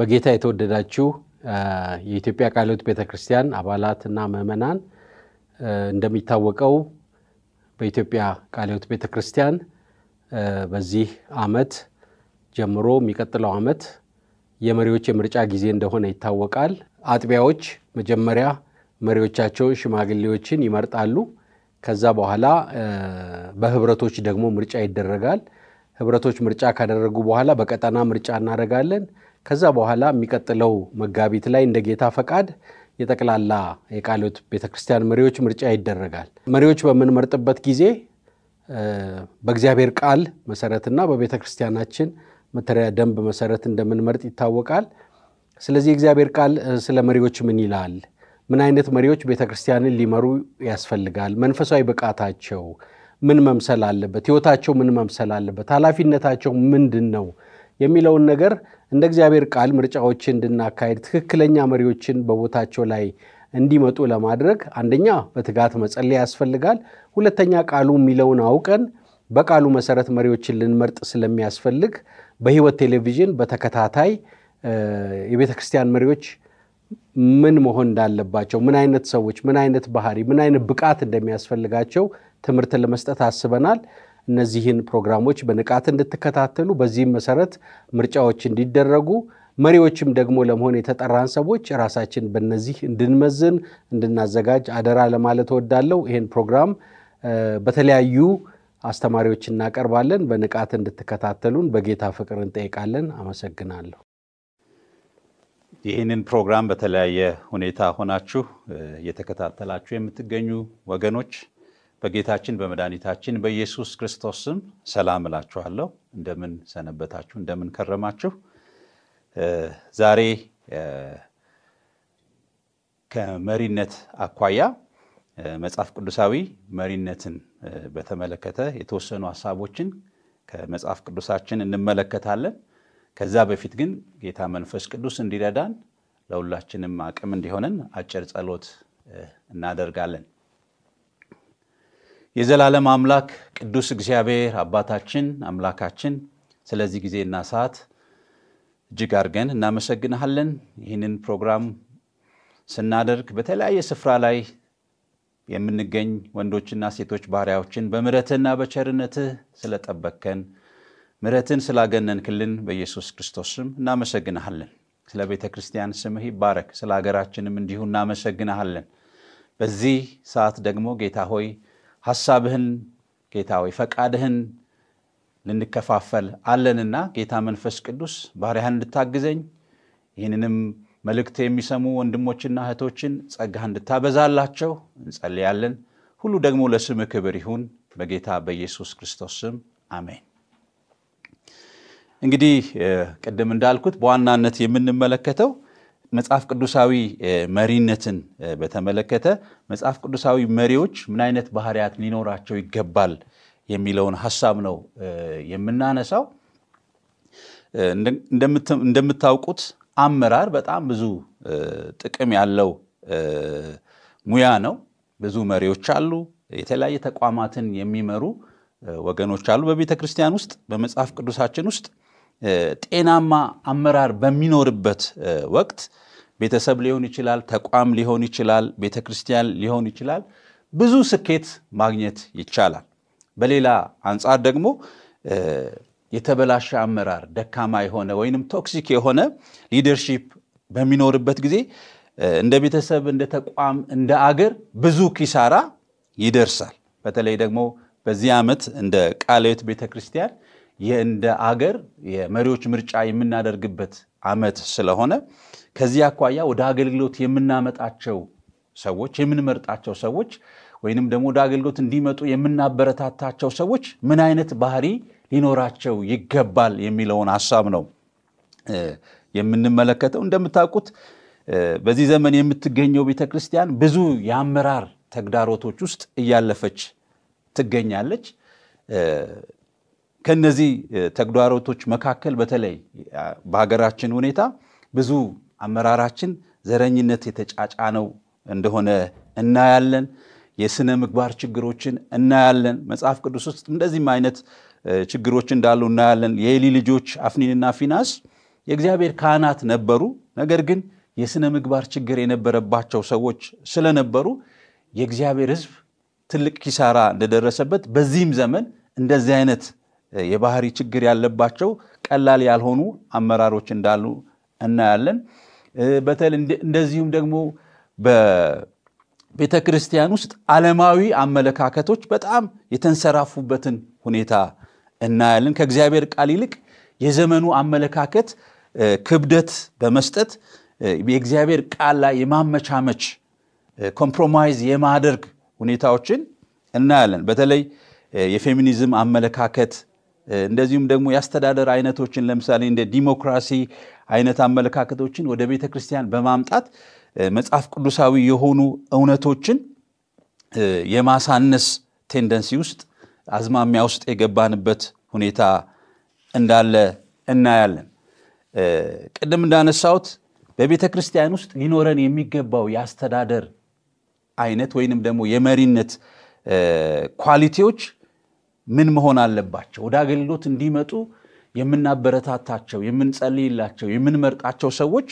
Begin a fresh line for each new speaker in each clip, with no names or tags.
በጌታ የተወደዳችሁ የኢትዮጵያ ቃለ ሕይወት ቤተ ክርስቲያን ምእመናን እንደሚታወቀው በኢትዮጵያ ቃለ ሕይወት ቤተ ክርስቲያን በዚህ ዓመት ጀምሮ የሚቀጥለው ዓመት የመሪዎች የምርጫ ጊዜ እንደሆነ ይታወቃል። አጥቢያዎች መጀመሪያ መሪዎቻቸውን ሽማግሌዎችን ይመርጣሉ። ከዛ በኋላ በህብረቶች ደግሞ ምርጫ ይደረጋል። ህብረቶች ምርጫ ካደረጉ በኋላ በቀጠና ምርጫ እናደርጋለን። ከዛ በኋላ የሚቀጥለው መጋቢት ላይ እንደ ጌታ ፈቃድ የጠቅላላ የቃሎት ቤተክርስቲያን መሪዎች ምርጫ ይደረጋል። መሪዎች በምንመርጥበት ጊዜ በእግዚአብሔር ቃል መሰረትና በቤተ ክርስቲያናችን መተሪያ ደንብ መሰረት እንደምንመርጥ ይታወቃል። ስለዚህ የእግዚአብሔር ቃል ስለ መሪዎች ምን ይላል? ምን አይነት መሪዎች ቤተ ክርስቲያንን ሊመሩ ያስፈልጋል? መንፈሳዊ ብቃታቸው ምን መምሰል አለበት? ሕይወታቸው ምን መምሰል አለበት? ኃላፊነታቸው ምንድን ነው? የሚለውን ነገር እንደ እግዚአብሔር ቃል ምርጫዎችን እንድናካሄድ ትክክለኛ መሪዎችን በቦታቸው ላይ እንዲመጡ ለማድረግ አንደኛ በትጋት መጸለይ ያስፈልጋል። ሁለተኛ ቃሉ የሚለውን አውቀን በቃሉ መሰረት መሪዎችን ልንመርጥ ስለሚያስፈልግ በህይወት ቴሌቪዥን በተከታታይ የቤተ ክርስቲያን መሪዎች ምን መሆን እንዳለባቸው፣ ምን አይነት ሰዎች፣ ምን አይነት ባህሪ፣ ምን አይነት ብቃት እንደሚያስፈልጋቸው ትምህርት ለመስጠት አስበናል። እነዚህን ፕሮግራሞች በንቃት እንድትከታተሉ፣ በዚህም መሰረት ምርጫዎች እንዲደረጉ መሪዎችም ደግሞ ለመሆን የተጠራን ሰዎች ራሳችን በነዚህ እንድንመዝን እንድናዘጋጅ አደራ ለማለት እወዳለሁ። ይህን ፕሮግራም በተለያዩ አስተማሪዎች እናቀርባለን። በንቃት እንድትከታተሉን በጌታ ፍቅር እንጠይቃለን። አመሰግናለሁ።
ይህንን ፕሮግራም በተለያየ ሁኔታ ሆናችሁ እየተከታተላችሁ የምትገኙ ወገኖች በጌታችን በመድኃኒታችን በኢየሱስ ክርስቶስ ስም ሰላም እላችኋለሁ። እንደምን ሰነበታችሁ? እንደምን ከረማችሁ? ዛሬ ከመሪነት አኳያ መጽሐፍ ቅዱሳዊ መሪነትን በተመለከተ የተወሰኑ ሀሳቦችን ከመጽሐፍ ቅዱሳችን እንመለከታለን። ከዛ በፊት ግን ጌታ መንፈስ ቅዱስ እንዲረዳን ለሁላችንም አቅም እንዲሆነን አጭር ጸሎት እናደርጋለን። የዘላለም አምላክ ቅዱስ እግዚአብሔር አባታችን አምላካችን ስለዚህ ጊዜና ሰዓት እጅግ አድርገን እናመሰግንሃለን። ይህንን ፕሮግራም ስናደርግ በተለያየ ስፍራ ላይ የምንገኝ ወንዶችና ሴቶች ባሪያዎችን በምረትና በቸርነትህ ስለጠበቅከን ምረትን ስላገነንክልን በኢየሱስ ክርስቶስ ስም እናመሰግንሃለን። ስለ ቤተ ክርስቲያን ስምህ ይባረክ። ስለ ሀገራችንም እንዲሁ እናመሰግንሃለን። በዚህ ሰዓት ደግሞ ጌታ ሆይ ሐሳብህን ጌታ ወይ ፈቃድህን ልንከፋፈል አለንና ጌታ መንፈስ ቅዱስ ባሪያህን እንድታግዘኝ ይህንንም መልእክት የሚሰሙ ወንድሞችና እህቶችን ጸጋህ እንድታበዛላቸው እንጸልያለን። ሁሉ ደግሞ ለስም ክብር ይሁን፣ በጌታ በኢየሱስ ክርስቶስ ስም አሜን። እንግዲህ ቅድም እንዳልኩት በዋናነት የምንመለከተው መጽሐፍ ቅዱሳዊ መሪነትን በተመለከተ መጽሐፍ ቅዱሳዊ መሪዎች ምን አይነት ባህሪያት ሊኖራቸው ይገባል የሚለውን ሀሳብ ነው የምናነሳው። እንደምታውቁት አመራር በጣም ብዙ ጥቅም ያለው ሙያ ነው። ብዙ መሪዎች አሉ። የተለያየ ተቋማትን የሚመሩ ወገኖች አሉ በቤተ ክርስቲያን ውስጥ በመጽሐፍ ቅዱሳችን ውስጥ ጤናማ አመራር በሚኖርበት ወቅት ቤተሰብ ሊሆን ይችላል፣ ተቋም ሊሆን ይችላል፣ ቤተ ክርስቲያን ሊሆን ይችላል፣ ብዙ ስኬት ማግኘት ይቻላል። በሌላ አንጻር ደግሞ የተበላሸ አመራር፣ ደካማ የሆነ ወይንም ቶክሲክ የሆነ ሊደርሺፕ በሚኖርበት ጊዜ እንደ ቤተሰብ፣ እንደ ተቋም፣ እንደ አገር ብዙ ኪሳራ ይደርሳል። በተለይ ደግሞ በዚህ ዓመት እንደ ቃለ ሕይወት ቤተ ክርስቲያን እንደ አገር የመሪዎች ምርጫ የምናደርግበት አመት ስለሆነ ከዚህ አኳያ ወደ አገልግሎት የምናመጣቸው ሰዎች የምንመርጣቸው ሰዎች ወይንም ደግሞ ወደ አገልግሎት እንዲመጡ የምናበረታታቸው ሰዎች ምን አይነት ባህሪ ሊኖራቸው ይገባል የሚለውን ሀሳብ ነው የምንመለከተው። እንደምታውቁት በዚህ ዘመን የምትገኘው ቤተ ክርስቲያን ብዙ የአመራር ተግዳሮቶች ውስጥ እያለፈች ትገኛለች። ከነዚህ ተግዳሮቶች መካከል በተለይ በሀገራችን ሁኔታ ብዙ አመራራችን ዘረኝነት የተጫጫነው እንደሆነ እናያለን። የስነ ምግባር ችግሮችን እናያለን። መጽሐፍ ቅዱስ ውስጥ እንደዚህም አይነት ችግሮች እንዳሉ እናያለን። የኤሊ ልጆች አፍኒንና ፊናስ የእግዚአብሔር ካህናት ነበሩ። ነገር ግን የስነ ምግባር ችግር የነበረባቸው ሰዎች ስለነበሩ የእግዚአብሔር ሕዝብ ትልቅ ኪሳራ እንደደረሰበት በዚህም ዘመን እንደዚህ አይነት የባህሪ ችግር ያለባቸው ቀላል ያልሆኑ አመራሮች እንዳሉ እናያለን። በተለይ እንደዚሁም ደግሞ በቤተ ክርስቲያን ውስጥ ዓለማዊ አመለካከቶች በጣም የተንሰራፉበትን ሁኔታ እናያለን። ከእግዚአብሔር ቃል ይልቅ የዘመኑ አመለካከት ክብደት በመስጠት የእግዚአብሔር ቃል ላይ የማመቻመች ኮምፕሮማይዝ የማደርግ ሁኔታዎችን እናያለን። በተለይ የፌሚኒዝም አመለካከት እንደዚሁም ደግሞ የአስተዳደር አይነቶችን ለምሳሌ እንደ ዲሞክራሲ አይነት አመለካከቶችን ወደ ቤተ ክርስቲያን በማምጣት መጽሐፍ ቅዱሳዊ የሆኑ እውነቶችን የማሳነስ ቴንደንሲ ውስጥ አዝማሚያ ውስጥ የገባንበት ሁኔታ እንዳለ እናያለን። ቅድም እንዳነሳሁት በቤተ ክርስቲያን ውስጥ ሊኖረን የሚገባው የአስተዳደር አይነት ወይንም ደግሞ የመሪነት ኳሊቲዎች ምን መሆን አለባቸው? ወደ አገልግሎት እንዲመጡ የምናበረታታቸው፣ የምንጸልይላቸው፣ የምንመርጣቸው ሰዎች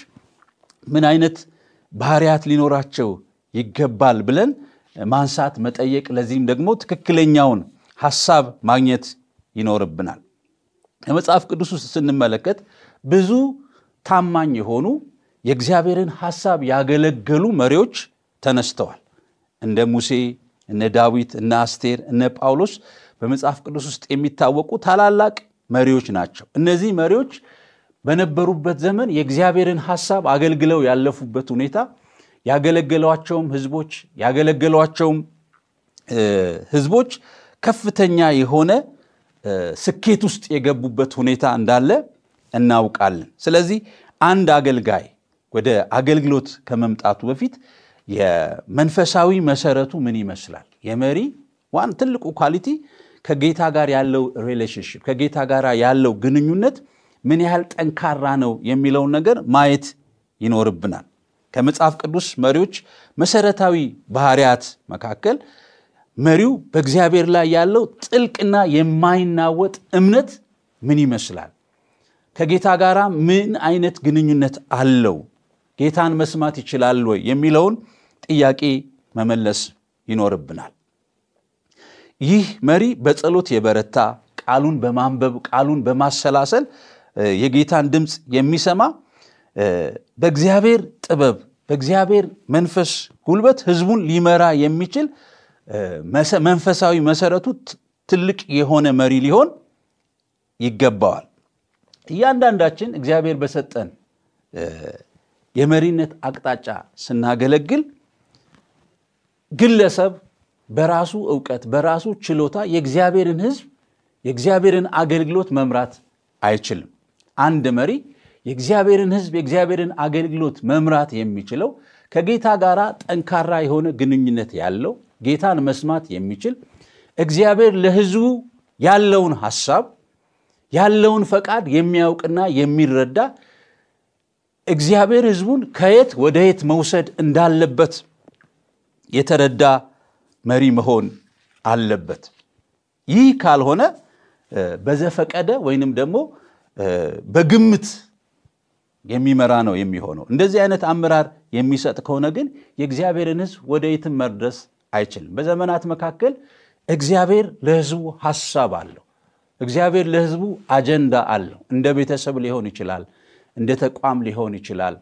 ምን አይነት ባህሪያት ሊኖራቸው ይገባል ብለን ማንሳት፣ መጠየቅ፣ ለዚህም ደግሞ ትክክለኛውን ሀሳብ ማግኘት ይኖርብናል። የመጽሐፍ ቅዱስ ውስጥ ስንመለከት ብዙ ታማኝ የሆኑ የእግዚአብሔርን ሐሳብ ያገለገሉ መሪዎች ተነስተዋል። እንደ ሙሴ፣ እነ ዳዊት፣ እነ አስቴር፣ እነ ጳውሎስ በመጽሐፍ ቅዱስ ውስጥ የሚታወቁ ታላላቅ መሪዎች ናቸው። እነዚህ መሪዎች በነበሩበት ዘመን የእግዚአብሔርን ሐሳብ አገልግለው ያለፉበት ሁኔታ ያገለገሏቸውም ህዝቦች ያገለገሏቸውም ህዝቦች ከፍተኛ የሆነ ስኬት ውስጥ የገቡበት ሁኔታ እንዳለ እናውቃለን። ስለዚህ አንድ አገልጋይ ወደ አገልግሎት ከመምጣቱ በፊት የመንፈሳዊ መሰረቱ ምን ይመስላል? የመሪ ዋን ትልቁ ኳሊቲ ከጌታ ጋር ያለው ሪሌሽንሽፕ ከጌታ ጋር ያለው ግንኙነት ምን ያህል ጠንካራ ነው የሚለውን ነገር ማየት ይኖርብናል። ከመጽሐፍ ቅዱስ መሪዎች መሰረታዊ ባህሪያት መካከል መሪው በእግዚአብሔር ላይ ያለው ጥልቅና የማይናወጥ እምነት ምን ይመስላል? ከጌታ ጋር ምን አይነት ግንኙነት አለው? ጌታን መስማት ይችላል ወይ የሚለውን ጥያቄ መመለስ ይኖርብናል። ይህ መሪ በጸሎት የበረታ ቃሉን በማንበብ ቃሉን በማሰላሰል የጌታን ድምፅ የሚሰማ በእግዚአብሔር ጥበብ በእግዚአብሔር መንፈስ ጉልበት ህዝቡን ሊመራ የሚችል መንፈሳዊ መሰረቱ ትልቅ የሆነ መሪ ሊሆን ይገባዋል። እያንዳንዳችን እግዚአብሔር በሰጠን የመሪነት አቅጣጫ ስናገለግል ግለሰብ በራሱ እውቀት በራሱ ችሎታ የእግዚአብሔርን ህዝብ የእግዚአብሔርን አገልግሎት መምራት አይችልም። አንድ መሪ የእግዚአብሔርን ህዝብ የእግዚአብሔርን አገልግሎት መምራት የሚችለው ከጌታ ጋር ጠንካራ የሆነ ግንኙነት ያለው ጌታን መስማት የሚችል እግዚአብሔር ለህዝቡ ያለውን ሐሳብ ያለውን ፈቃድ የሚያውቅና የሚረዳ እግዚአብሔር ህዝቡን ከየት ወደ የት መውሰድ እንዳለበት የተረዳ መሪ መሆን አለበት። ይህ ካልሆነ በዘፈቀደ ወይንም ደግሞ በግምት የሚመራ ነው የሚሆነው። እንደዚህ አይነት አመራር የሚሰጥ ከሆነ ግን የእግዚአብሔርን ሕዝብ ወደ የትም መድረስ አይችልም። በዘመናት መካከል እግዚአብሔር ለሕዝቡ ሀሳብ አለው። እግዚአብሔር ለሕዝቡ አጀንዳ አለው። እንደ ቤተሰብ ሊሆን ይችላል፣ እንደ ተቋም ሊሆን ይችላል፣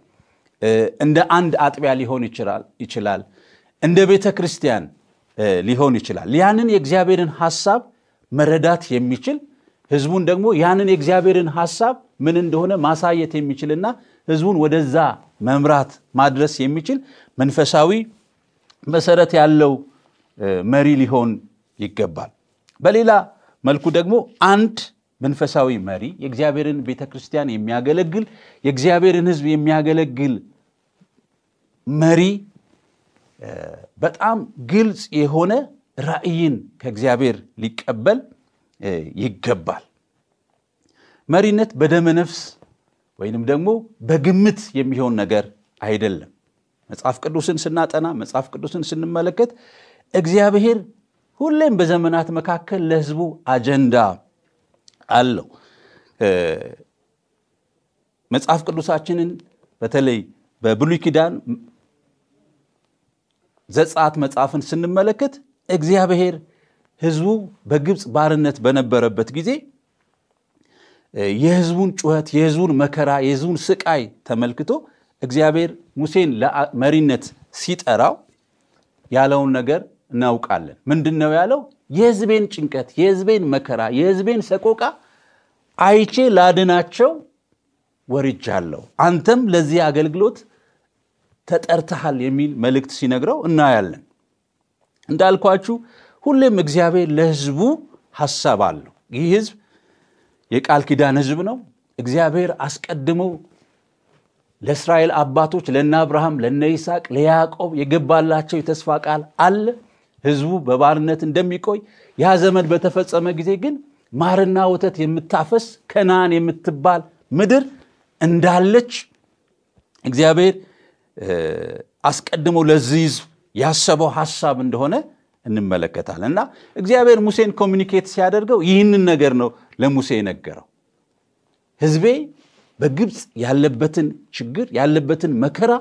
እንደ አንድ አጥቢያ ሊሆን ይችላል፣ እንደ ቤተ ክርስቲያን ሊሆን ይችላል። ያንን የእግዚአብሔርን ሐሳብ መረዳት የሚችል ህዝቡን ደግሞ ያንን የእግዚአብሔርን ሐሳብ ምን እንደሆነ ማሳየት የሚችልና ህዝቡን ወደዛ መምራት ማድረስ የሚችል መንፈሳዊ መሰረት ያለው መሪ ሊሆን ይገባል። በሌላ መልኩ ደግሞ አንድ መንፈሳዊ መሪ የእግዚአብሔርን ቤተ ክርስቲያን የሚያገለግል የእግዚአብሔርን ህዝብ የሚያገለግል መሪ በጣም ግልጽ የሆነ ራእይን ከእግዚአብሔር ሊቀበል ይገባል። መሪነት በደመ ነፍስ ወይንም ደግሞ በግምት የሚሆን ነገር አይደለም። መጽሐፍ ቅዱስን ስናጠና መጽሐፍ ቅዱስን ስንመለከት እግዚአብሔር ሁሌም በዘመናት መካከል ለሕዝቡ አጀንዳ አለው። መጽሐፍ ቅዱሳችንን በተለይ በብሉይ ኪዳን ዘጸአት መጽሐፍን ስንመለከት እግዚአብሔር ህዝቡ በግብፅ ባርነት በነበረበት ጊዜ የህዝቡን ጩኸት፣ የህዝቡን መከራ፣ የህዝቡን ስቃይ ተመልክቶ እግዚአብሔር ሙሴን ለመሪነት ሲጠራው ያለውን ነገር እናውቃለን። ምንድን ነው ያለው? የህዝቤን ጭንቀት፣ የህዝቤን መከራ፣ የህዝቤን ሰቆቃ አይቼ ላድናቸው ወርጃለሁ። አንተም ለዚህ አገልግሎት ተጠርተሃል የሚል መልእክት ሲነግረው እናያለን። እንዳልኳችሁ ሁሌም እግዚአብሔር ለህዝቡ ሐሳብ አለው። ይህ ህዝብ የቃል ኪዳን ህዝብ ነው። እግዚአብሔር አስቀድሞ ለእስራኤል አባቶች ለነ አብርሃም፣ ለነ ይስሐቅ፣ ለያዕቆብ የገባላቸው የተስፋ ቃል አለ። ህዝቡ በባርነት እንደሚቆይ ያ ዘመን በተፈጸመ ጊዜ ግን ማርና ወተት የምታፈስ ከነዓን የምትባል ምድር እንዳለች እግዚአብሔር አስቀድሞ ለዚህ ህዝብ ያሰበው ሀሳብ እንደሆነ እንመለከታለን እና እግዚአብሔር ሙሴን ኮሚኒኬት ሲያደርገው ይህንን ነገር ነው ለሙሴ የነገረው። ህዝቤ በግብፅ ያለበትን ችግር ያለበትን መከራ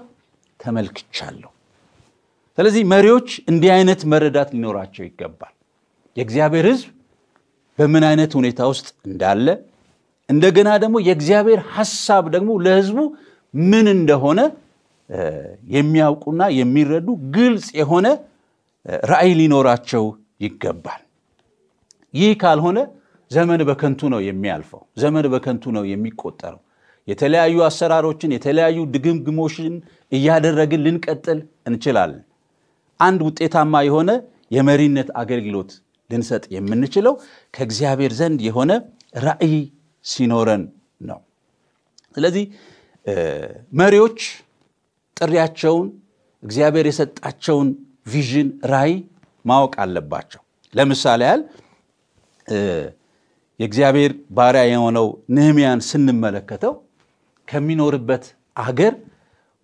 ተመልክቻለሁ። ስለዚህ መሪዎች እንዲህ አይነት መረዳት ሊኖራቸው ይገባል። የእግዚአብሔር ህዝብ በምን አይነት ሁኔታ ውስጥ እንዳለ እንደገና ደግሞ የእግዚአብሔር ሀሳብ ደግሞ ለህዝቡ ምን እንደሆነ የሚያውቁና የሚረዱ ግልጽ የሆነ ራእይ ሊኖራቸው ይገባል። ይህ ካልሆነ ዘመን በከንቱ ነው የሚያልፈው። ዘመን በከንቱ ነው የሚቆጠረው። የተለያዩ አሰራሮችን፣ የተለያዩ ድግምግሞችን እያደረግን ልንቀጥል እንችላለን። አንድ ውጤታማ የሆነ የመሪነት አገልግሎት ልንሰጥ የምንችለው ከእግዚአብሔር ዘንድ የሆነ ራዕይ ሲኖረን ነው። ስለዚህ መሪዎች ጥሪያቸውን፣ እግዚአብሔር የሰጣቸውን ቪዥን ራይ ማወቅ አለባቸው። ለምሳሌ ያል የእግዚአብሔር ባሪያ የሆነው ነህምያን ስንመለከተው ከሚኖርበት አገር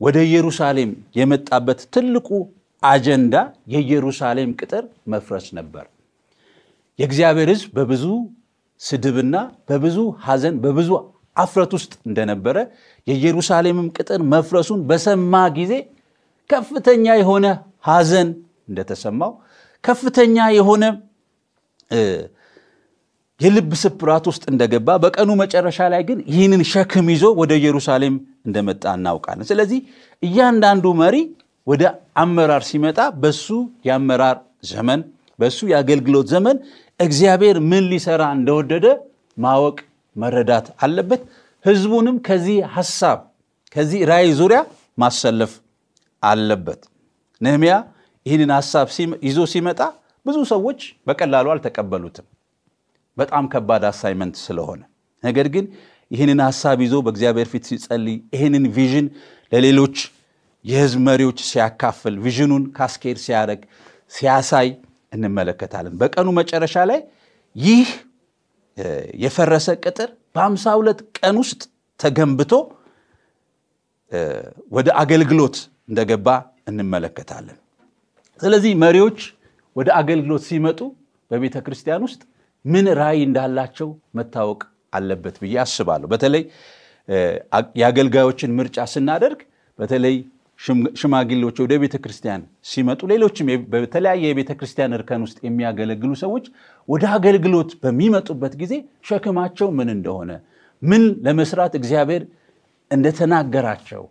ወደ ኢየሩሳሌም የመጣበት ትልቁ አጀንዳ የኢየሩሳሌም ቅጥር መፍረስ ነበር። የእግዚአብሔር ህዝብ በብዙ ስድብና በብዙ ሐዘን በብዙ አፍረት ውስጥ እንደነበረ የኢየሩሳሌምም ቅጥር መፍረሱን በሰማ ጊዜ ከፍተኛ የሆነ ሐዘን እንደተሰማው ከፍተኛ የሆነ የልብ ስብራት ውስጥ እንደገባ በቀኑ መጨረሻ ላይ ግን ይህንን ሸክም ይዞ ወደ ኢየሩሳሌም እንደመጣ እናውቃለን። ስለዚህ እያንዳንዱ መሪ ወደ አመራር ሲመጣ በሱ የአመራር ዘመን፣ በሱ የአገልግሎት ዘመን እግዚአብሔር ምን ሊሰራ እንደወደደ ማወቅ መረዳት አለበት። ህዝቡንም ከዚህ ሀሳብ ከዚህ ራእይ ዙሪያ ማሰለፍ አለበት። ነህሚያ ይህንን ሀሳብ ይዞ ሲመጣ ብዙ ሰዎች በቀላሉ አልተቀበሉትም፣ በጣም ከባድ አሳይመንት ስለሆነ። ነገር ግን ይህንን ሀሳብ ይዞ በእግዚአብሔር ፊት ሲጸልይ፣ ይህንን ቪዥን ለሌሎች የህዝብ መሪዎች ሲያካፍል፣ ቪዥኑን ካስኬድ ሲያደርግ ሲያሳይ እንመለከታለን። በቀኑ መጨረሻ ላይ ይህ የፈረሰ ቅጥር በሀምሳ ሁለት ቀን ውስጥ ተገንብቶ ወደ አገልግሎት እንደገባ እንመለከታለን። ስለዚህ መሪዎች ወደ አገልግሎት ሲመጡ በቤተ ክርስቲያን ውስጥ ምን ራዕይ እንዳላቸው መታወቅ አለበት ብዬ አስባለሁ። በተለይ የአገልጋዮችን ምርጫ ስናደርግ በተለይ ሽማግሌዎች ወደ ቤተ ክርስቲያን ሲመጡ ሌሎችም በተለያየ የቤተ ክርስቲያን እርከን ውስጥ የሚያገለግሉ ሰዎች ወደ አገልግሎት በሚመጡበት ጊዜ ሸክማቸው ምን እንደሆነ ምን ለመስራት እግዚአብሔር እንደተናገራቸው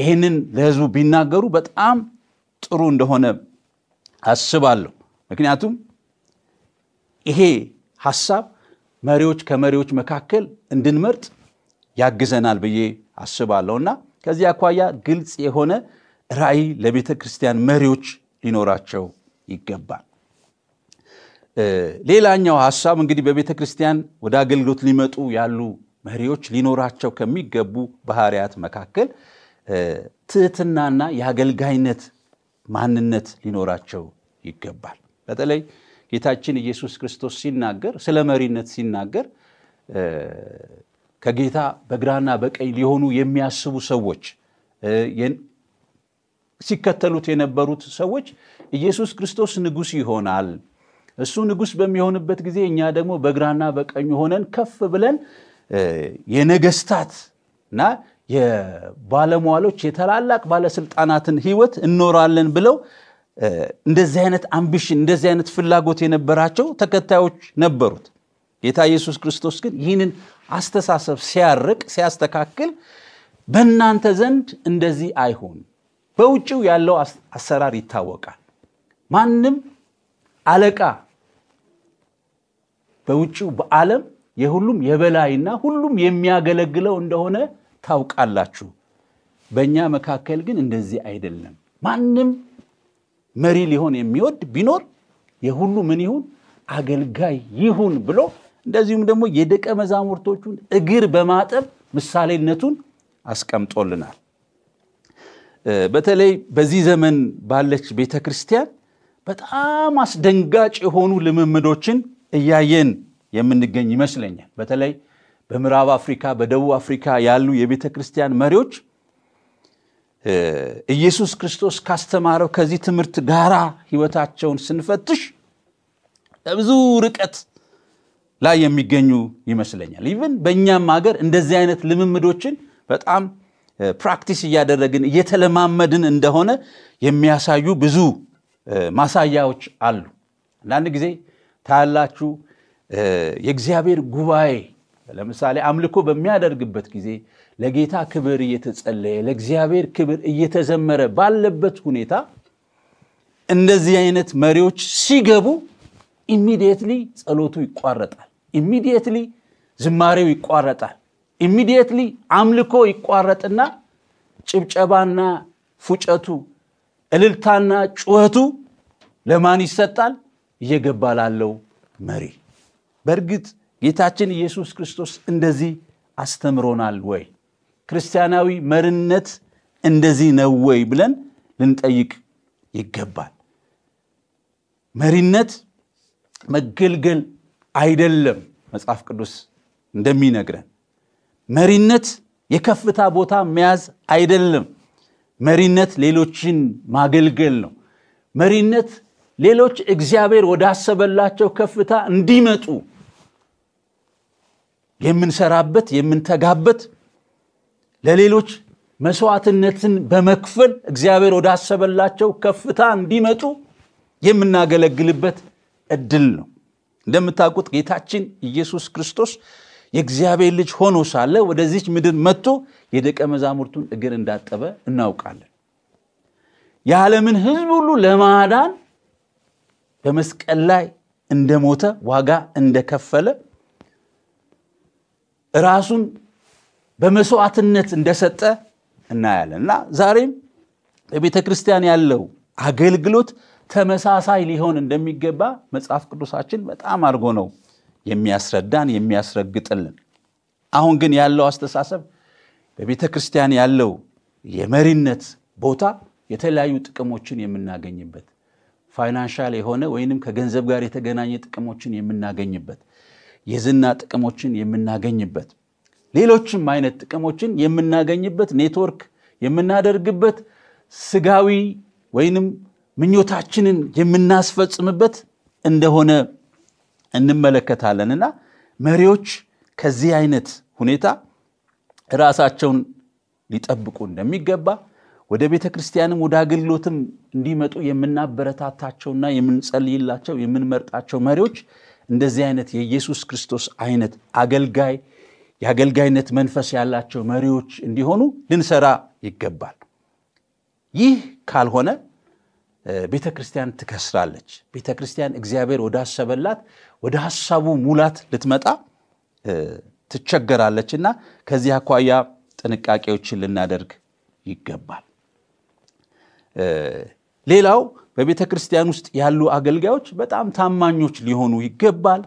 ይህንን ለህዝቡ ቢናገሩ በጣም ጥሩ እንደሆነ አስባለሁ። ምክንያቱም ይሄ ሀሳብ መሪዎች ከመሪዎች መካከል እንድንመርጥ ያግዘናል ብዬ አስባለሁ እና ከዚህ አኳያ ግልጽ የሆነ ራዕይ ለቤተ ክርስቲያን መሪዎች ሊኖራቸው ይገባል። ሌላኛው ሀሳብ እንግዲህ በቤተ ክርስቲያን ወደ አገልግሎት ሊመጡ ያሉ መሪዎች ሊኖራቸው ከሚገቡ ባህሪያት መካከል ትህትናና የአገልጋይነት ማንነት ሊኖራቸው ይገባል። በተለይ ጌታችን ኢየሱስ ክርስቶስ ሲናገር ስለ መሪነት ሲናገር ከጌታ በግራና በቀኝ ሊሆኑ የሚያስቡ ሰዎች ሲከተሉት የነበሩት ሰዎች ኢየሱስ ክርስቶስ ንጉሥ ይሆናል እሱ ንጉሥ በሚሆንበት ጊዜ እኛ ደግሞ በግራና በቀኙ ሆነን ከፍ ብለን የነገስታት እና የባለሟሎች የታላላቅ ባለስልጣናትን ህይወት እኖራለን ብለው እንደዚህ አይነት አምቢሽን እንደዚህ አይነት ፍላጎት የነበራቸው ተከታዮች ነበሩት። ጌታ ኢየሱስ ክርስቶስ ግን ይህንን አስተሳሰብ ሲያርቅ ሲያስተካክል፣ በእናንተ ዘንድ እንደዚህ አይሆን በውጭው ያለው አሰራር ይታወቃል። ማንም አለቃ በውጭው በዓለም የሁሉም የበላይና ሁሉም የሚያገለግለው እንደሆነ ታውቃላችሁ። በእኛ መካከል ግን እንደዚህ አይደለም። ማንም መሪ ሊሆን የሚወድ ቢኖር የሁሉ ምን ይሁን አገልጋይ ይሁን ብሎ እንደዚሁም ደግሞ የደቀ መዛሙርቶቹን እግር በማጠብ ምሳሌነቱን አስቀምጦልናል። በተለይ በዚህ ዘመን ባለች ቤተ ክርስቲያን በጣም አስደንጋጭ የሆኑ ልምምዶችን እያየን የምንገኝ ይመስለኛል። በተለይ በምዕራብ አፍሪካ፣ በደቡብ አፍሪካ ያሉ የቤተ ክርስቲያን መሪዎች ኢየሱስ ክርስቶስ ካስተማረው ከዚህ ትምህርት ጋራ ህይወታቸውን ስንፈትሽ በብዙ ርቀት ላይ የሚገኙ ይመስለኛል። ኢቨን በእኛም ሀገር እንደዚህ አይነት ልምምዶችን በጣም ፕራክቲስ እያደረግን እየተለማመድን እንደሆነ የሚያሳዩ ብዙ ማሳያዎች አሉ። አንዳንድ ጊዜ ታያላችሁ። የእግዚአብሔር ጉባኤ ለምሳሌ አምልኮ በሚያደርግበት ጊዜ ለጌታ ክብር እየተጸለየ ለእግዚአብሔር ክብር እየተዘመረ ባለበት ሁኔታ እንደዚህ አይነት መሪዎች ሲገቡ ኢሚዲየትሊ ጸሎቱ ይቋረጣል። ኢሚዲየትሊ ዝማሬው ይቋረጣል። ኢሚዲየትሊ አምልኮ ይቋረጥና ጭብጨባና ፉጨቱ እልልታና ጩኸቱ ለማን ይሰጣል? እየገባ ላለው መሪ። በእርግጥ ጌታችን ኢየሱስ ክርስቶስ እንደዚህ አስተምሮናል ወይ? ክርስቲያናዊ መሪነት እንደዚህ ነው ወይ ብለን ልንጠይቅ ይገባል። መሪነት መገልገል አይደለም መጽሐፍ ቅዱስ እንደሚነግረን። መሪነት የከፍታ ቦታ መያዝ አይደለም። መሪነት ሌሎችን ማገልገል ነው። መሪነት ሌሎች እግዚአብሔር ወዳሰበላቸው ከፍታ እንዲመጡ የምንሰራበት የምንተጋበት ለሌሎች መስዋዕትነትን በመክፈል እግዚአብሔር ወዳሰበላቸው ከፍታ እንዲመጡ የምናገለግልበት እድል ነው። እንደምታውቁት ጌታችን ኢየሱስ ክርስቶስ የእግዚአብሔር ልጅ ሆኖ ሳለ ወደዚች ምድር መጥቶ የደቀ መዛሙርቱን እግር እንዳጠበ እናውቃለን። የዓለምን ሕዝብ ሁሉ ለማዳን በመስቀል ላይ እንደሞተ ዋጋ እንደከፈለ ራሱን በመስዋዕትነት እንደሰጠ እናያለን እና ዛሬም በቤተ ክርስቲያን ያለው አገልግሎት ተመሳሳይ ሊሆን እንደሚገባ መጽሐፍ ቅዱሳችን በጣም አድርጎ ነው የሚያስረዳን የሚያስረግጥልን። አሁን ግን ያለው አስተሳሰብ በቤተ ክርስቲያን ያለው የመሪነት ቦታ የተለያዩ ጥቅሞችን የምናገኝበት ፋይናንሻል የሆነ ወይንም ከገንዘብ ጋር የተገናኘ ጥቅሞችን የምናገኝበት የዝና ጥቅሞችን የምናገኝበት ሌሎችም አይነት ጥቅሞችን የምናገኝበት ኔትወርክ የምናደርግበት ስጋዊ ወይንም ምኞታችንን የምናስፈጽምበት እንደሆነ እንመለከታለን እና መሪዎች ከዚህ አይነት ሁኔታ ራሳቸውን ሊጠብቁ እንደሚገባ ወደ ቤተ ክርስቲያንም ወደ አገልግሎትም እንዲመጡ የምናበረታታቸውና የምንጸልይላቸው የምንመርጣቸው መሪዎች እንደዚህ አይነት የኢየሱስ ክርስቶስ አይነት አገልጋይ የአገልጋይነት መንፈስ ያላቸው መሪዎች እንዲሆኑ ልንሰራ ይገባል። ይህ ካልሆነ ቤተ ክርስቲያን ትከስራለች። ቤተ ክርስቲያን እግዚአብሔር ወዳሰበላት ወደ ሀሳቡ ሙላት ልትመጣ ትቸገራለች እና ከዚህ አኳያ ጥንቃቄዎችን ልናደርግ ይገባል። ሌላው በቤተ ክርስቲያን ውስጥ ያሉ አገልጋዮች በጣም ታማኞች ሊሆኑ ይገባል።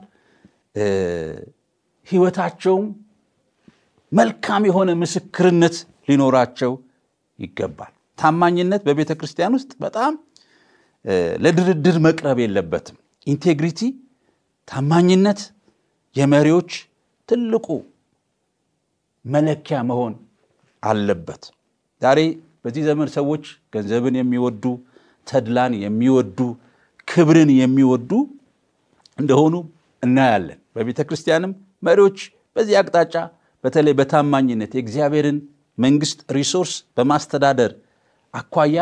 ሕይወታቸውም መልካም የሆነ ምስክርነት ሊኖራቸው ይገባል። ታማኝነት በቤተ ክርስቲያን ውስጥ በጣም ለድርድር መቅረብ የለበትም። ኢንቴግሪቲ፣ ታማኝነት የመሪዎች ትልቁ መለኪያ መሆን አለበት። ዛሬ በዚህ ዘመን ሰዎች ገንዘብን የሚወዱ ተድላን የሚወዱ ክብርን የሚወዱ እንደሆኑ እናያለን። በቤተ ክርስቲያንም መሪዎች በዚህ አቅጣጫ በተለይ በታማኝነት የእግዚአብሔርን መንግስት ሪሶርስ በማስተዳደር አኳያ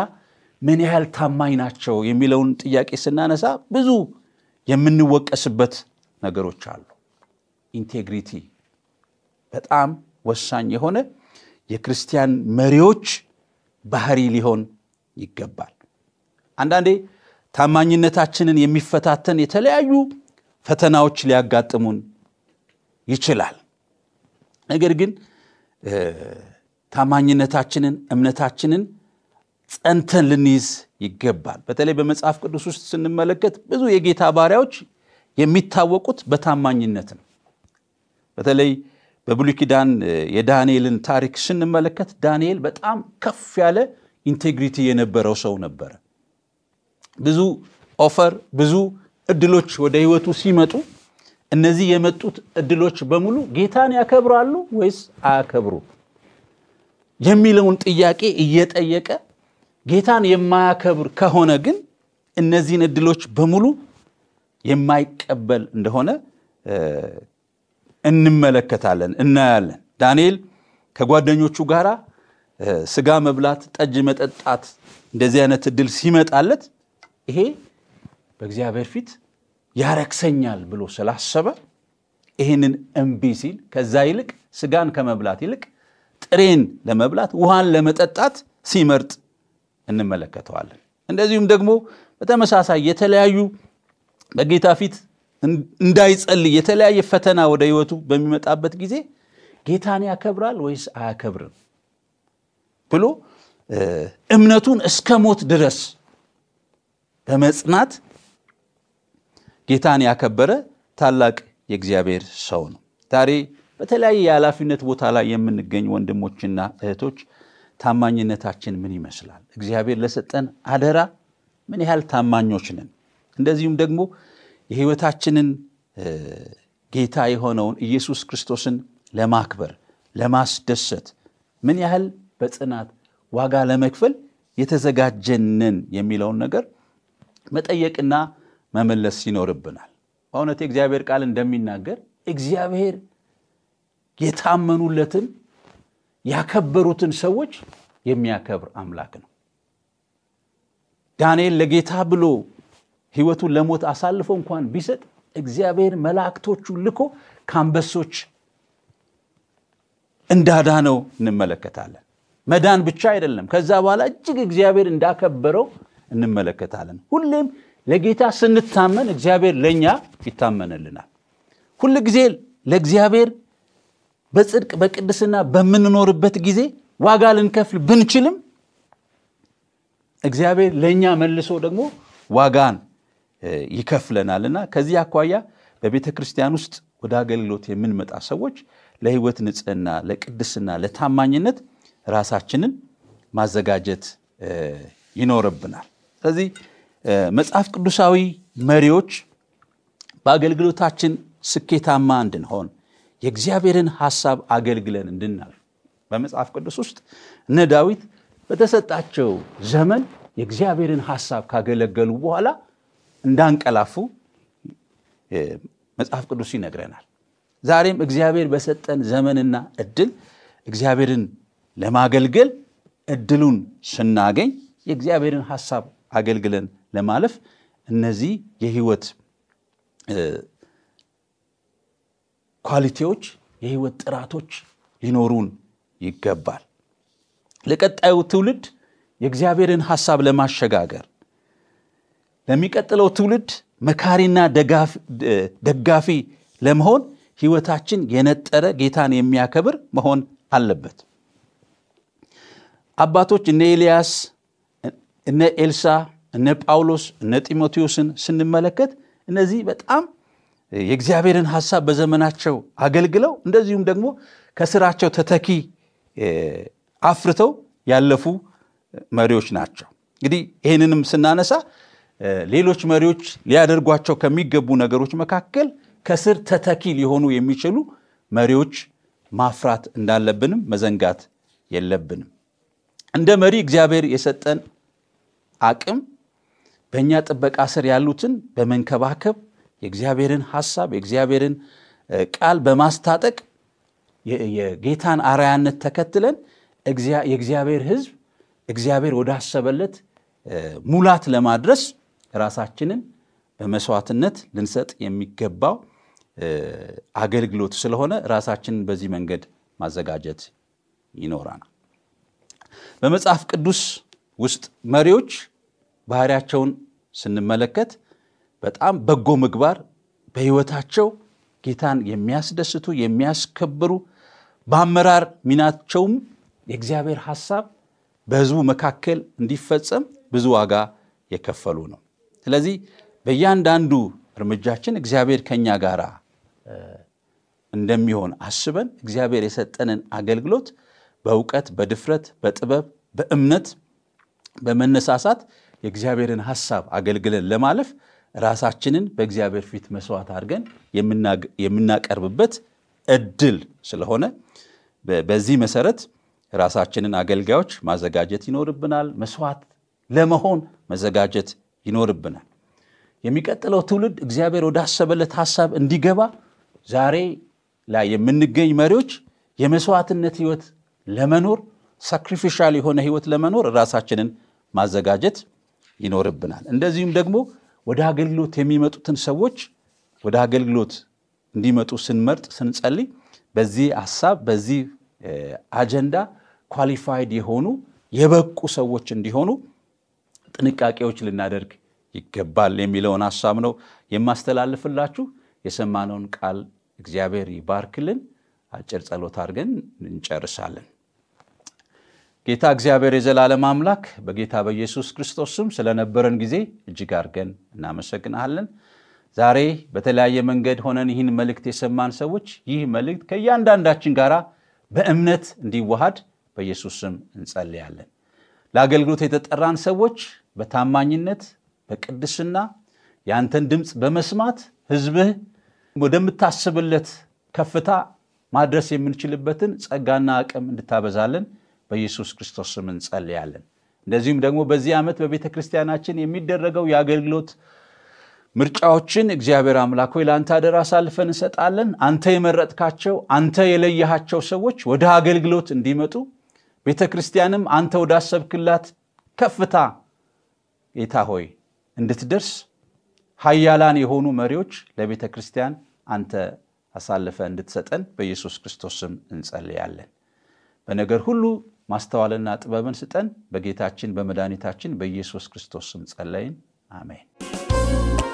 ምን ያህል ታማኝ ናቸው የሚለውን ጥያቄ ስናነሳ ብዙ የምንወቀስበት ነገሮች አሉ። ኢንቴግሪቲ በጣም ወሳኝ የሆነ የክርስቲያን መሪዎች ባህሪ ሊሆን ይገባል። አንዳንዴ ታማኝነታችንን የሚፈታተን የተለያዩ ፈተናዎች ሊያጋጥሙን ይችላል። ነገር ግን ታማኝነታችንን፣ እምነታችንን ጸንተን ልንይዝ ይገባል። በተለይ በመጽሐፍ ቅዱስ ውስጥ ስንመለከት ብዙ የጌታ ባሪያዎች የሚታወቁት በታማኝነት ነው። በተለይ በብሉይ ኪዳን የዳንኤልን ታሪክ ስንመለከት ዳንኤል በጣም ከፍ ያለ ኢንቴግሪቲ የነበረው ሰው ነበረ። ብዙ ኦፈር፣ ብዙ እድሎች ወደ ህይወቱ ሲመጡ እነዚህ የመጡት እድሎች በሙሉ ጌታን ያከብራሉ ወይስ አያከብሩ የሚለውን ጥያቄ እየጠየቀ ጌታን የማያከብር ከሆነ ግን እነዚህን እድሎች በሙሉ የማይቀበል እንደሆነ እንመለከታለን፣ እናያለን። ዳንኤል ከጓደኞቹ ጋር ስጋ መብላት፣ ጠጅ መጠጣት እንደዚህ አይነት እድል ሲመጣለት ይሄ በእግዚአብሔር ፊት ያረክሰኛል ብሎ ስላሰበ ይህንን እምቢ ሲል ከዛ ይልቅ ስጋን ከመብላት ይልቅ ጥሬን ለመብላት ውሃን ለመጠጣት ሲመርጥ እንመለከተዋለን። እንደዚሁም ደግሞ በተመሳሳይ የተለያዩ በጌታ ፊት እንዳይጸልይ የተለያየ ፈተና ወደ ህይወቱ በሚመጣበት ጊዜ ጌታን ያከብራል ወይስ አያከብርም ብሎ እምነቱን እስከ ሞት ድረስ በመጽናት ጌታን ያከበረ ታላቅ የእግዚአብሔር ሰው ነው። ዛሬ በተለያየ የኃላፊነት ቦታ ላይ የምንገኝ ወንድሞችና እህቶች ታማኝነታችን ምን ይመስላል? እግዚአብሔር ለሰጠን አደራ ምን ያህል ታማኞች ነን? እንደዚሁም ደግሞ የህይወታችንን ጌታ የሆነውን ኢየሱስ ክርስቶስን ለማክበር ለማስደሰት ምን ያህል በጽናት ዋጋ ለመክፈል የተዘጋጀንን የሚለውን ነገር መጠየቅና መመለስ ይኖርብናል። በእውነት የእግዚአብሔር ቃል እንደሚናገር እግዚአብሔር የታመኑለትን ያከበሩትን ሰዎች የሚያከብር አምላክ ነው። ዳንኤል ለጌታ ብሎ ህይወቱን ለሞት አሳልፎ እንኳን ቢሰጥ እግዚአብሔር መላእክቶቹ ልኮ ከአንበሶች እንዳዳነው እንመለከታለን። መዳን ብቻ አይደለም፣ ከዛ በኋላ እጅግ እግዚአብሔር እንዳከበረው እንመለከታለን። ሁሌም ለጌታ ስንታመን እግዚአብሔር ለእኛ ይታመንልናል። ሁል ጊዜ ለእግዚአብሔር በጽድቅ በቅድስና በምንኖርበት ጊዜ ዋጋ ልንከፍል ብንችልም እግዚአብሔር ለእኛ መልሶ ደግሞ ዋጋን ይከፍለናልና ከዚህ አኳያ በቤተ ክርስቲያን ውስጥ ወደ አገልግሎት የምንመጣ ሰዎች ለህይወት ንጽህና ለቅድስና፣ ለታማኝነት ራሳችንን ማዘጋጀት ይኖርብናል። ስለዚህ መጽሐፍ ቅዱሳዊ መሪዎች በአገልግሎታችን ስኬታማ እንድንሆን የእግዚአብሔርን ሐሳብ አገልግለን እንድናል በመጽሐፍ ቅዱስ ውስጥ እነ ዳዊት በተሰጣቸው ዘመን የእግዚአብሔርን ሐሳብ ካገለገሉ በኋላ እንዳንቀላፉ መጽሐፍ ቅዱስ ይነግረናል። ዛሬም እግዚአብሔር በሰጠን ዘመንና እድል እግዚአብሔርን ለማገልገል እድሉን ስናገኝ የእግዚአብሔርን ሐሳብ አገልግለን ለማለፍ እነዚህ የህይወት ኳሊቲዎች የህይወት ጥራቶች ሊኖሩን ይገባል። ለቀጣዩ ትውልድ የእግዚአብሔርን ሐሳብ ለማሸጋገር ለሚቀጥለው ትውልድ መካሪና ደጋፊ ለመሆን ህይወታችን የነጠረ ጌታን የሚያከብር መሆን አለበት። አባቶች እነ ኤልያስ፣ እነ ኤልሳ፣ እነ ጳውሎስ፣ እነ ጢሞቴዎስን ስንመለከት እነዚህ በጣም የእግዚአብሔርን ሐሳብ በዘመናቸው አገልግለው እንደዚሁም ደግሞ ከስራቸው ተተኪ አፍርተው ያለፉ መሪዎች ናቸው። እንግዲህ ይህንንም ስናነሳ ሌሎች መሪዎች ሊያደርጓቸው ከሚገቡ ነገሮች መካከል ከስር ተተኪ ሊሆኑ የሚችሉ መሪዎች ማፍራት እንዳለብንም መዘንጋት የለብንም። እንደ መሪ እግዚአብሔር የሰጠን አቅም በእኛ ጥበቃ ስር ያሉትን በመንከባከብ የእግዚአብሔርን ሐሳብ የእግዚአብሔርን ቃል በማስታጠቅ የጌታን አርአያነት ተከትለን የእግዚአብሔር ሕዝብ እግዚአብሔር ወዳሰበለት ሙላት ለማድረስ ራሳችንን በመስዋዕትነት ልንሰጥ የሚገባው አገልግሎት ስለሆነ ራሳችንን በዚህ መንገድ ማዘጋጀት ይኖራል። በመጽሐፍ ቅዱስ ውስጥ መሪዎች ባህሪያቸውን ስንመለከት በጣም በጎ ምግባር በሕይወታቸው ጌታን የሚያስደስቱ የሚያስከብሩ፣ በአመራር ሚናቸውም የእግዚአብሔር ሐሳብ በሕዝቡ መካከል እንዲፈጸም ብዙ ዋጋ የከፈሉ ነው። ስለዚህ በእያንዳንዱ እርምጃችን እግዚአብሔር ከኛ ጋር እንደሚሆን አስበን እግዚአብሔር የሰጠንን አገልግሎት በእውቀት፣ በድፍረት፣ በጥበብ፣ በእምነት፣ በመነሳሳት የእግዚአብሔርን ሐሳብ አገልግለን ለማለፍ ራሳችንን በእግዚአብሔር ፊት መስዋዕት አድርገን የምናቀርብበት እድል ስለሆነ በዚህ መሰረት ራሳችንን አገልጋዮች ማዘጋጀት ይኖርብናል። መስዋዕት ለመሆን መዘጋጀት ይኖርብናል። የሚቀጥለው ትውልድ እግዚአብሔር ወዳሰበለት ሀሳብ እንዲገባ ዛሬ ላይ የምንገኝ መሪዎች የመስዋዕትነት ህይወት ለመኖር ሳክሪፊሻል የሆነ ህይወት ለመኖር ራሳችንን ማዘጋጀት ይኖርብናል። እንደዚሁም ደግሞ ወደ አገልግሎት የሚመጡትን ሰዎች ወደ አገልግሎት እንዲመጡ ስንመርጥ፣ ስንጸልይ በዚህ ሀሳብ በዚህ አጀንዳ ኳሊፋይድ የሆኑ የበቁ ሰዎች እንዲሆኑ ጥንቃቄዎች ልናደርግ ይገባል የሚለውን ሀሳብ ነው የማስተላልፍላችሁ። የሰማነውን ቃል እግዚአብሔር ይባርክልን። አጭር ጸሎት አድርገን እንጨርሳለን። ጌታ እግዚአብሔር የዘላለም አምላክ በጌታ በኢየሱስ ክርስቶስ ስም ስለነበረን ጊዜ እጅግ አድርገን እናመሰግናለን። ዛሬ በተለያየ መንገድ ሆነን ይህን መልእክት የሰማን ሰዎች ይህ መልእክት ከእያንዳንዳችን ጋር በእምነት እንዲዋሃድ በኢየሱስም ስም እንጸልያለን። ለአገልግሎት የተጠራን ሰዎች በታማኝነት በቅድስና ያንተን ድምፅ በመስማት ህዝብህ ወደምታስብለት ከፍታ ማድረስ የምንችልበትን ጸጋና አቅም እንድታበዛለን በኢየሱስ ክርስቶስ ስም እንጸልያለን። እንደዚሁም ደግሞ በዚህ ዓመት በቤተ ክርስቲያናችን የሚደረገው የአገልግሎት ምርጫዎችን እግዚአብሔር አምላክ ሆይ ለአንተ አደራ አሳልፈን እንሰጣለን። አንተ የመረጥካቸው አንተ የለየሃቸው ሰዎች ወደ አገልግሎት እንዲመጡ ቤተ ክርስቲያንም አንተ ወዳሰብክላት ከፍታ ጌታ ሆይ እንድትደርስ ኃያላን የሆኑ መሪዎች ለቤተ ክርስቲያን አንተ አሳልፈ እንድትሰጠን በኢየሱስ ክርስቶስም እንጸልያለን። በነገር ሁሉ ማስተዋልና ጥበብን ስጠን። በጌታችን በመድኃኒታችን በኢየሱስ ክርስቶስም ጸለይን። አሜን።